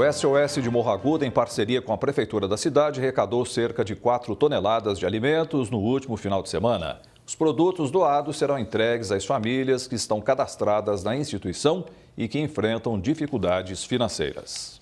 O SOS de Morro Agudo, em parceria com a Prefeitura da cidade, arrecadou cerca de 4 toneladas de alimentos no último final de semana. Os produtos doados serão entregues às famílias que estão cadastradas na instituição e que enfrentam dificuldades financeiras.